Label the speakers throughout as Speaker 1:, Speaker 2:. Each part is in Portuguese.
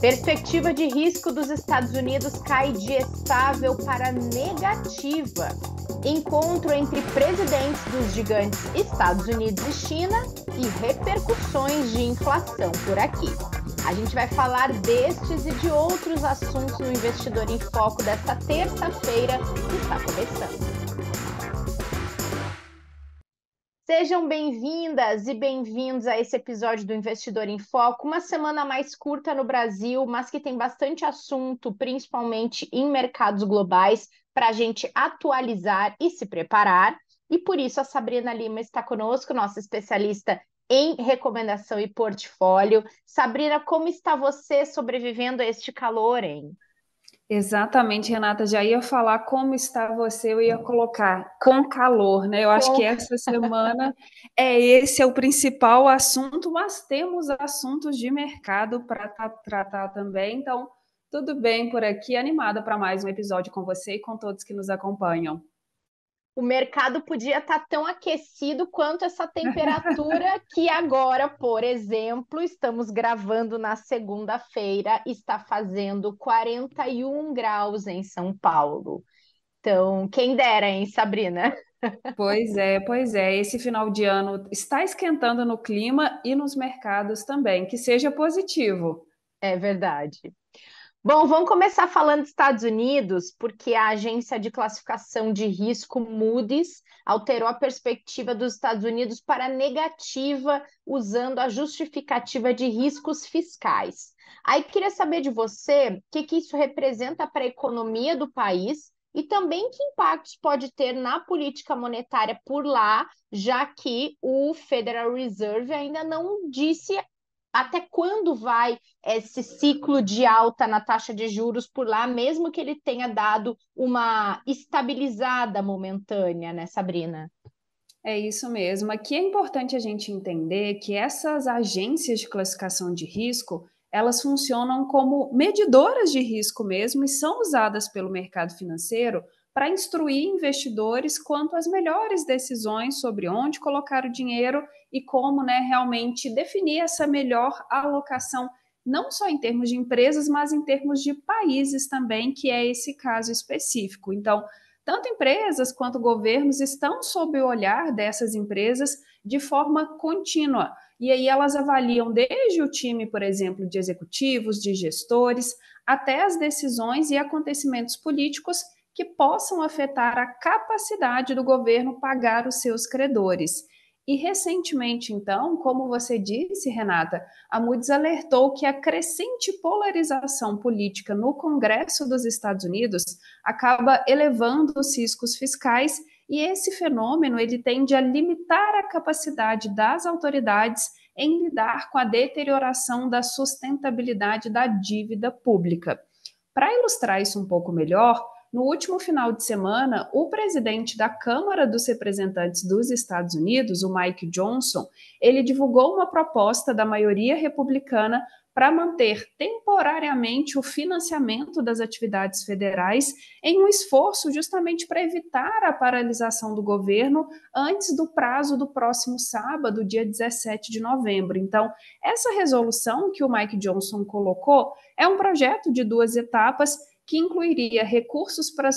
Speaker 1: Perspectiva de risco dos Estados Unidos cai de estável para negativa. Encontro entre presidentes dos gigantes Estados Unidos e China e repercussões de inflação por aqui. A gente vai falar destes e de outros assuntos no Investidor em Foco desta terça-feira que está começando. Sejam bem-vindas e bem-vindos a esse episódio do Investidor em Foco, uma semana mais curta no Brasil, mas que tem bastante assunto, principalmente em mercados globais, para a gente atualizar e se preparar. E por isso a Sabrina Lima está conosco, nossa especialista em recomendação e portfólio. Sabrina, como está você sobrevivendo a este calor, hein?
Speaker 2: Exatamente, Renata. Já ia falar como está você, eu ia colocar com calor, né? Eu acho que essa semana é esse é o principal assunto, mas temos assuntos de mercado para tratar também. Então, tudo bem por aqui, animada para mais um episódio com você e com todos que nos acompanham
Speaker 1: o mercado podia estar tá tão aquecido quanto essa temperatura que agora, por exemplo, estamos gravando na segunda-feira, está fazendo 41 graus em São Paulo.
Speaker 2: Então, quem dera, hein, Sabrina? Pois é, pois é. Esse final de ano está esquentando no clima e nos mercados também, que seja positivo. É verdade. Bom, vamos começar falando dos Estados Unidos, porque a agência de
Speaker 1: classificação de risco Moody's alterou a perspectiva dos Estados Unidos para negativa, usando a justificativa de riscos fiscais. Aí queria saber de você o que, que isso representa para a economia do país e também que impactos pode ter na política monetária por lá, já que o Federal Reserve ainda não disse até quando vai esse ciclo de alta na taxa de juros por lá, mesmo que ele tenha dado uma
Speaker 2: estabilizada momentânea, né, Sabrina? É isso mesmo. Aqui é importante a gente entender que essas agências de classificação de risco elas funcionam como medidoras de risco mesmo e são usadas pelo mercado financeiro para instruir investidores quanto às melhores decisões sobre onde colocar o dinheiro e como né, realmente definir essa melhor alocação, não só em termos de empresas, mas em termos de países também, que é esse caso específico. Então, tanto empresas quanto governos estão sob o olhar dessas empresas de forma contínua. E aí elas avaliam desde o time, por exemplo, de executivos, de gestores, até as decisões e acontecimentos políticos que possam afetar a capacidade do governo pagar os seus credores. E recentemente, então, como você disse, Renata, a Moody's alertou que a crescente polarização política no Congresso dos Estados Unidos acaba elevando os riscos fiscais e esse fenômeno ele tende a limitar a capacidade das autoridades em lidar com a deterioração da sustentabilidade da dívida pública. Para ilustrar isso um pouco melhor, no último final de semana, o presidente da Câmara dos Representantes dos Estados Unidos, o Mike Johnson, ele divulgou uma proposta da maioria republicana para manter temporariamente o financiamento das atividades federais em um esforço justamente para evitar a paralisação do governo antes do prazo do próximo sábado, dia 17 de novembro. Então, essa resolução que o Mike Johnson colocou é um projeto de duas etapas que incluiria recursos para,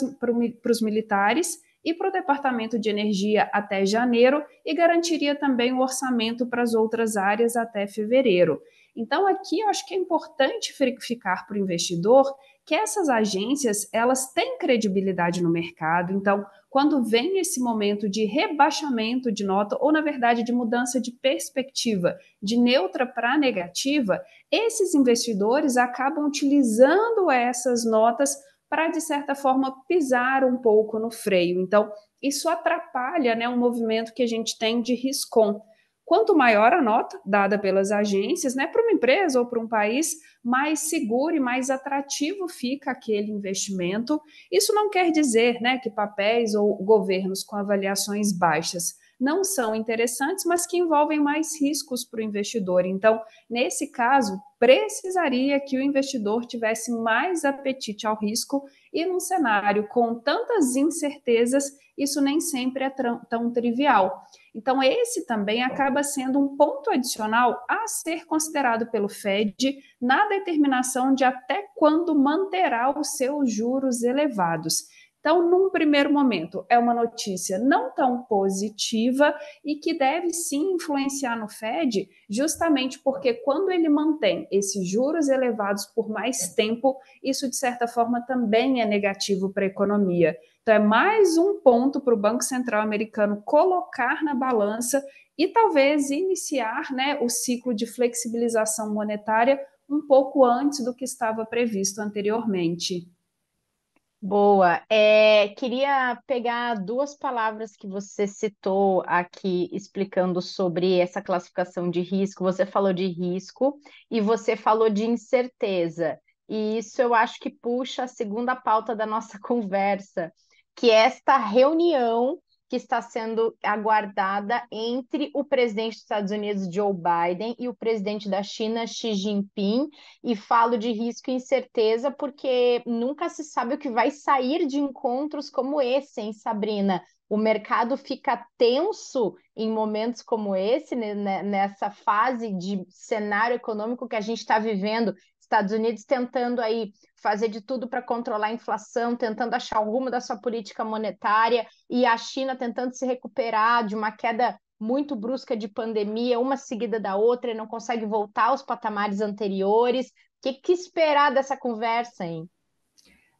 Speaker 2: os militares e para o Departamento de Energia até janeiro e garantiria também o orçamento para as outras áreas até fevereiro. Então, aqui eu acho que é importante verificar para o investidor que essas agências elas têm credibilidade no mercado. Então, quando vem esse momento de rebaixamento de nota, ou na verdade de mudança de perspectiva, de neutra para negativa, esses investidores acabam utilizando essas notas para, de certa forma, pisar um pouco no freio. Então, isso atrapalha né, o movimento que a gente tem de risco. Quanto maior a nota dada pelas agências, né, para uma empresa ou para um país, mais seguro e mais atrativo fica aquele investimento. Isso não quer dizer né, que papéis ou governos com avaliações baixas não são interessantes, mas que envolvem mais riscos para o investidor. Então, nesse caso, precisaria que o investidor tivesse mais apetite ao risco e num cenário com tantas incertezas, isso nem sempre é tão trivial. Então, esse também acaba sendo um ponto adicional a ser considerado pelo Fed na determinação de até quando manterá os seus juros elevados. Então, num primeiro momento, é uma notícia não tão positiva e que deve sim influenciar no Fed, justamente porque quando ele mantém esses juros elevados por mais tempo, isso de certa forma também é negativo para a economia. Então, é mais um ponto para o Banco Central americano colocar na balança e talvez iniciar né, o ciclo de flexibilização monetária um pouco antes do que estava previsto anteriormente. Boa. É,
Speaker 1: queria pegar duas palavras que você citou aqui, explicando sobre essa classificação de risco. Você falou de risco e você falou de incerteza. E isso eu acho que puxa a segunda pauta da nossa conversa, que esta reunião que está sendo aguardada entre o presidente dos Estados Unidos, Joe Biden, e o presidente da China, Xi Jinping. E falo de risco e incerteza porque nunca se sabe o que vai sair de encontros como esse, hein, Sabrina? O mercado fica tenso em momentos como esse, né, né nessa fase de cenário econômico que a gente está vivendo, Estados Unidos tentando aí fazer de tudo para controlar a inflação, tentando achar o rumo da sua política monetária, e a China tentando se recuperar de uma queda muito brusca de pandemia, uma seguida da outra, e não consegue voltar aos patamares anteriores. O que, que
Speaker 2: esperar dessa conversa, hein?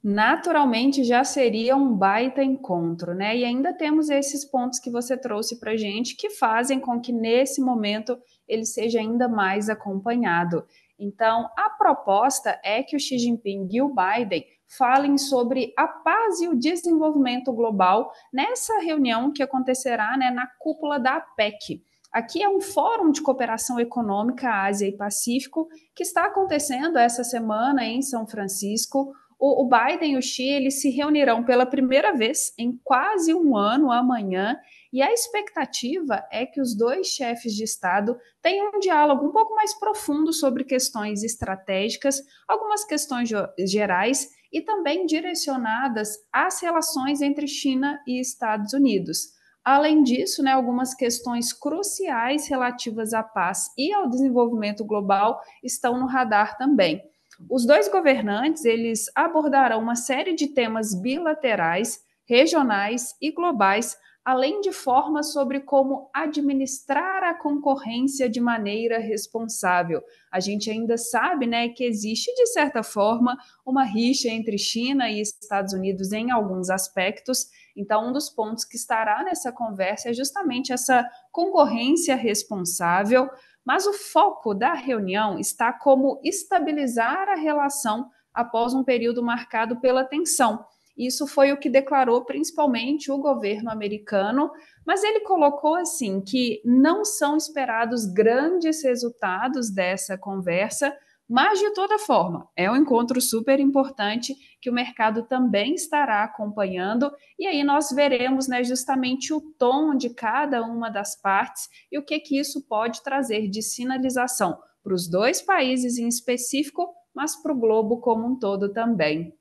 Speaker 2: naturalmente já seria um baita encontro, né? E ainda temos esses pontos que você trouxe para gente que fazem com que nesse momento ele seja ainda mais acompanhado. Então, a proposta é que o Xi Jinping e o Biden falem sobre a paz e o desenvolvimento global nessa reunião que acontecerá né, na cúpula da APEC. Aqui é um fórum de cooperação econômica Ásia e Pacífico que está acontecendo essa semana em São Francisco o, o Biden e o Xi eles se reunirão pela primeira vez em quase um ano amanhã, e a expectativa é que os dois chefes de Estado tenham um diálogo um pouco mais profundo sobre questões estratégicas, algumas questões gerais e também direcionadas às relações entre China e Estados Unidos. Além disso, né, algumas questões cruciais relativas à paz e ao desenvolvimento global estão no radar também. Os dois governantes, eles abordarão uma série de temas bilaterais, regionais e globais, além de formas sobre como administrar a concorrência de maneira responsável. A gente ainda sabe, né, que existe de certa forma uma rixa entre China e Estados Unidos em alguns aspectos. Então, um dos pontos que estará nessa conversa é justamente essa concorrência responsável. Mas o foco da reunião está como estabilizar a relação após um período marcado pela tensão. Isso foi o que declarou principalmente o governo americano, mas ele colocou assim que não são esperados grandes resultados dessa conversa, mas, de toda forma, é um encontro super importante que o mercado também estará acompanhando, e aí nós veremos né, justamente o tom de cada uma das partes e o que, que isso pode trazer de sinalização para os dois países em específico, mas para o globo como um todo também.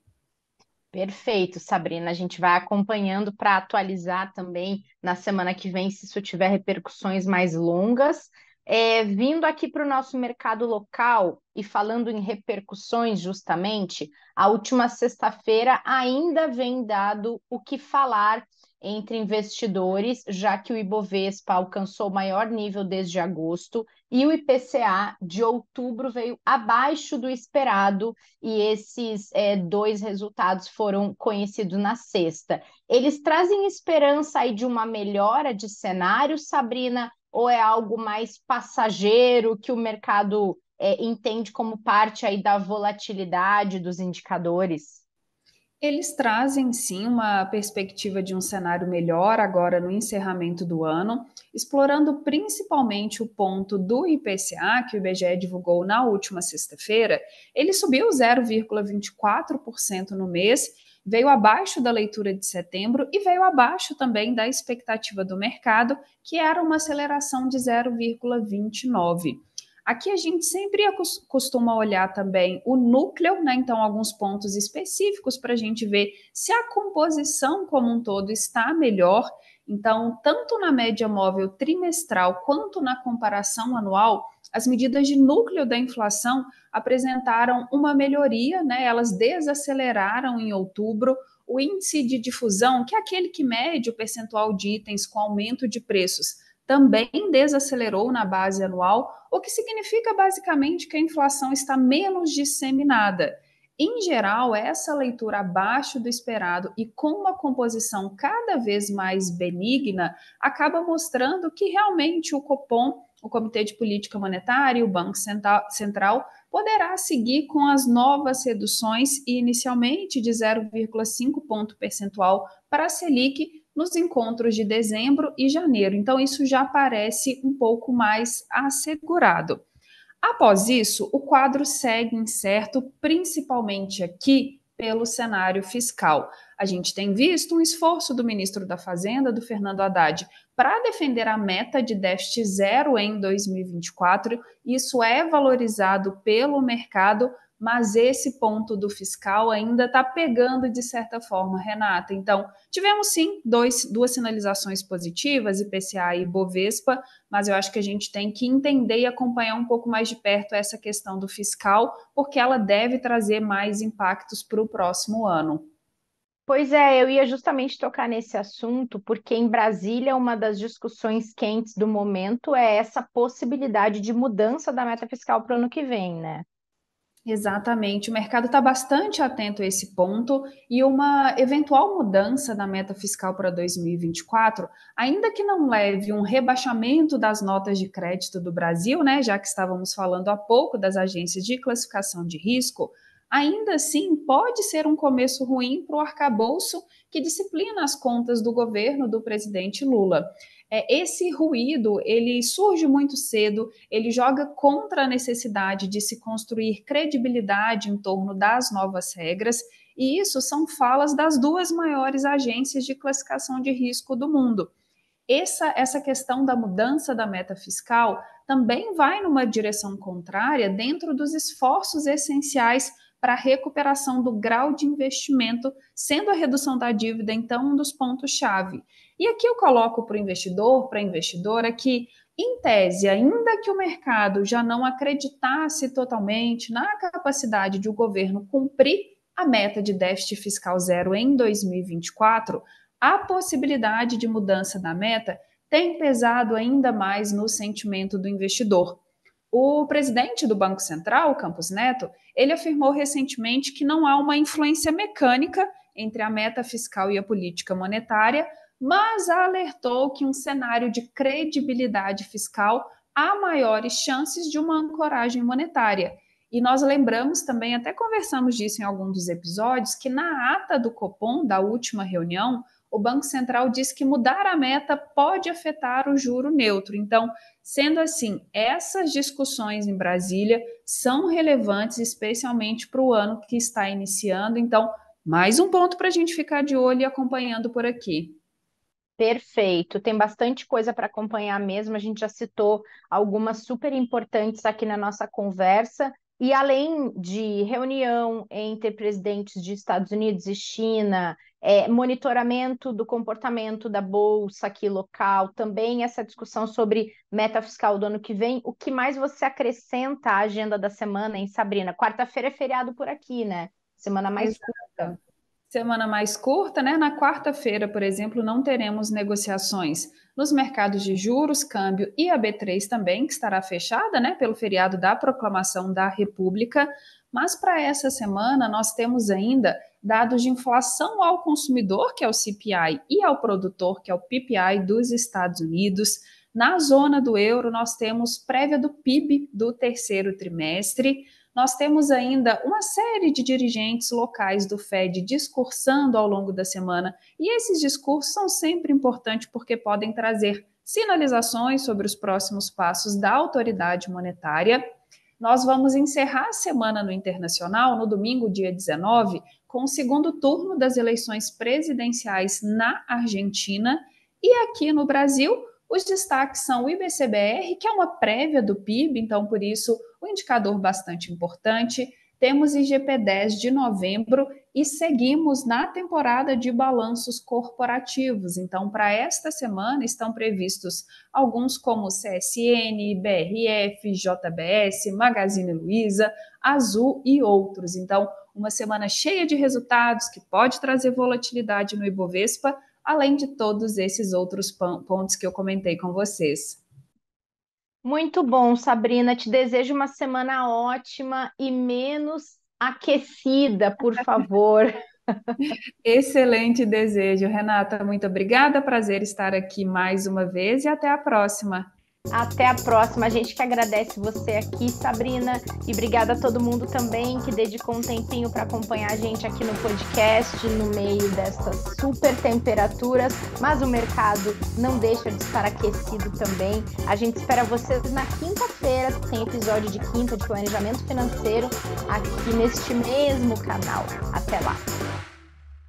Speaker 2: Perfeito, Sabrina. A gente vai
Speaker 1: acompanhando para atualizar também na semana que vem, se isso tiver repercussões mais longas. É, vindo aqui para o nosso mercado local e falando em repercussões, justamente, a última sexta-feira ainda vem dado o que falar entre investidores, já que o Ibovespa alcançou o maior nível desde agosto e o IPCA de outubro veio abaixo do esperado e esses é, dois resultados foram conhecidos na sexta. Eles trazem esperança aí de uma melhora de cenário, Sabrina, ou é algo mais passageiro que o mercado é, entende como parte aí da
Speaker 2: volatilidade dos indicadores? Eles trazem sim uma perspectiva de um cenário melhor agora no encerramento do ano, explorando principalmente o ponto do IPCA que o IBGE divulgou na última sexta-feira. Ele subiu 0,24% no mês, veio abaixo da leitura de setembro e veio abaixo também da expectativa do mercado, que era uma aceleração de 0,29. Aqui a gente sempre costuma olhar também o núcleo, né? Então, alguns pontos específicos para a gente ver se a composição como um todo está melhor. Então, tanto na média móvel trimestral quanto na comparação anual, as medidas de núcleo da inflação apresentaram uma melhoria, né? Elas desaceleraram em outubro. O índice de difusão, que é aquele que mede o percentual de itens com aumento de preços, também desacelerou na base anual, o que significa basicamente que a inflação está menos disseminada. Em geral, essa leitura abaixo do esperado e com uma composição cada vez mais benigna acaba mostrando que realmente o Copom, o Comitê de Política Monetária e o Banco Central poderá seguir com as novas reduções inicialmente de 0,5 ponto percentual para a Selic nos encontros de dezembro e janeiro. Então isso já parece um pouco mais assegurado. Após isso, o quadro segue incerto, principalmente aqui pelo cenário fiscal. A gente tem visto um esforço do ministro da Fazenda, do Fernando Haddad, para defender a meta de déficit zero em 2024. Isso é valorizado pelo mercado, mas esse ponto do fiscal ainda está pegando de certa forma, Renata. Então, tivemos sim dois, duas sinalizações positivas, IPCA e Bovespa, mas eu acho que a gente tem que entender e acompanhar um pouco mais de perto essa questão do fiscal, porque ela deve trazer mais impactos para o próximo ano. Pois é, eu ia justamente
Speaker 1: tocar nesse assunto, porque em Brasília uma das discussões quentes do momento é essa
Speaker 2: possibilidade de mudança da meta fiscal para o ano que vem, né? Exatamente. O mercado está bastante atento a esse ponto e uma eventual mudança na meta fiscal para 2024, ainda que não leve um rebaixamento das notas de crédito do Brasil, né, já que estávamos falando há pouco das agências de classificação de risco, ainda assim pode ser um começo ruim para o arcabouço que disciplina as contas do governo do presidente Lula. É, esse ruído ele surge muito cedo, ele joga contra a necessidade de se construir credibilidade em torno das novas regras e isso são falas das duas maiores agências de classificação de risco do mundo. Essa, essa questão da mudança da meta fiscal também vai numa direção contrária dentro dos esforços essenciais para a recuperação do grau de investimento, sendo a redução da dívida, então, um dos pontos-chave. E aqui eu coloco para o investidor, para a investidora, que, em tese, ainda que o mercado já não acreditasse totalmente na capacidade de o governo cumprir a meta de déficit fiscal zero em 2024, a possibilidade de mudança da meta tem pesado ainda mais no sentimento do investidor. O presidente do Banco Central, Campos Neto, ele afirmou recentemente que não há uma influência mecânica entre a meta fiscal e a política monetária, mas alertou que um cenário de credibilidade fiscal há maiores chances de uma ancoragem monetária. E nós lembramos também, até conversamos disso em algum dos episódios, que na ata do Copom da última reunião, o Banco Central diz que mudar a meta pode afetar o juro neutro. Então, sendo assim, essas discussões em Brasília são relevantes, especialmente para o ano que está iniciando. Então, mais um ponto para a gente ficar de olho e acompanhando por aqui. Perfeito, tem bastante coisa para acompanhar mesmo. A gente já citou
Speaker 1: algumas super importantes aqui na nossa conversa. E além de reunião entre presidentes de Estados Unidos e China, é, monitoramento do comportamento da bolsa aqui local, também essa discussão sobre meta fiscal do ano que vem, o que mais você acrescenta à agenda da semana, hein, Sabrina? Quarta-feira é feriado
Speaker 2: por aqui, né? Semana mais curta. Semana mais curta, né? Na quarta-feira, por exemplo, não teremos negociações nos mercados de juros, câmbio e a B3 também, que estará fechada, né, pelo feriado da proclamação da República. Mas para essa semana nós temos ainda dados de inflação ao consumidor, que é o CPI, e ao produtor, que é o PPI dos Estados Unidos. Na zona do euro, nós temos prévia do PIB do terceiro trimestre nós temos ainda uma série de dirigentes locais do Fed discursando ao longo da semana, e esses discursos são sempre importantes porque podem trazer sinalizações sobre os próximos passos da autoridade monetária. Nós vamos encerrar a semana no internacional, no domingo, dia 19, com o segundo turno das eleições presidenciais na Argentina. E aqui no Brasil, os destaques são o IBCBR, que é uma prévia do PIB, então por isso um indicador bastante importante. Temos IGP-10 de novembro e seguimos na temporada de balanços corporativos. Então, para esta semana estão previstos alguns como CSN, BRF, JBS, Magazine Luiza, Azul e outros. Então, uma semana cheia de resultados que pode trazer volatilidade no Ibovespa, além de todos esses outros pontos que eu comentei com vocês. Muito bom, Sabrina. Te desejo uma semana ótima e menos aquecida, por favor. Excelente desejo, Renata. Muito obrigada. Prazer estar aqui mais uma vez e até a próxima. Até a próxima. A gente que agradece você aqui, Sabrina. E obrigada a todo mundo também que dedicou
Speaker 1: um tempinho para acompanhar a gente aqui no podcast, no meio dessas super temperaturas. Mas o mercado não deixa de estar aquecido também. A gente espera vocês na quinta-feira. Tem episódio de quinta de planejamento financeiro aqui neste mesmo canal. Até lá.